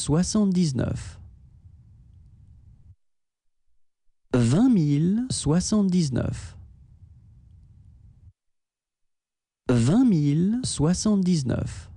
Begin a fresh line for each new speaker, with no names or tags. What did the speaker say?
soixante dix neuf vingt mille soixante-dix-neuf vingt mille soixante-dix-neuf